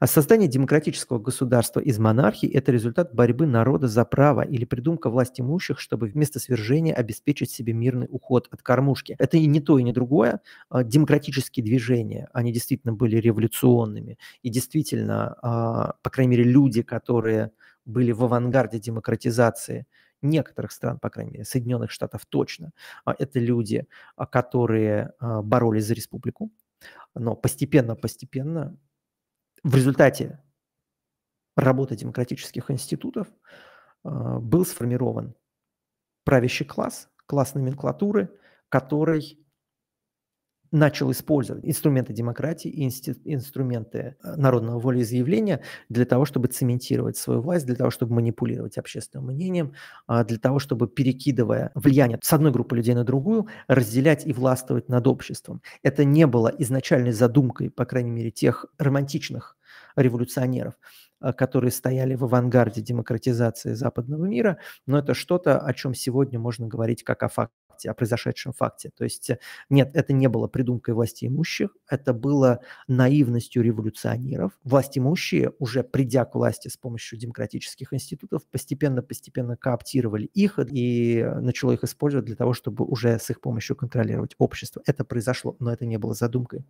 А создание демократического государства из монархии – это результат борьбы народа за право или придумка власть имущих, чтобы вместо свержения обеспечить себе мирный уход от кормушки. Это и не то, и не другое. А, демократические движения, они действительно были революционными. И действительно, а, по крайней мере, люди, которые были в авангарде демократизации некоторых стран, по крайней мере, Соединенных Штатов точно, а, это люди, которые боролись за республику, но постепенно-постепенно в результате работы демократических институтов э, был сформирован правящий класс, класс номенклатуры, который начал использовать инструменты демократии и инструменты э, народного волеизъявления для того, чтобы цементировать свою власть, для того, чтобы манипулировать общественным мнением, а, для того, чтобы, перекидывая влияние с одной группы людей на другую, разделять и властвовать над обществом. Это не было изначальной задумкой, по крайней мере, тех романтичных революционеров, а, которые стояли в авангарде демократизации западного мира, но это что-то, о чем сегодня можно говорить как о факте, о произошедшем факте. То есть э, нет, это не было придумкой власти имущих, это было наивностью революционеров. Власть имущие, уже придя к власти с помощью демократических институтов, постепенно-постепенно кооптировали их и э, начало их использовать для того, чтобы уже с их помощью контролировать общество. Это произошло, но это не было задумкой.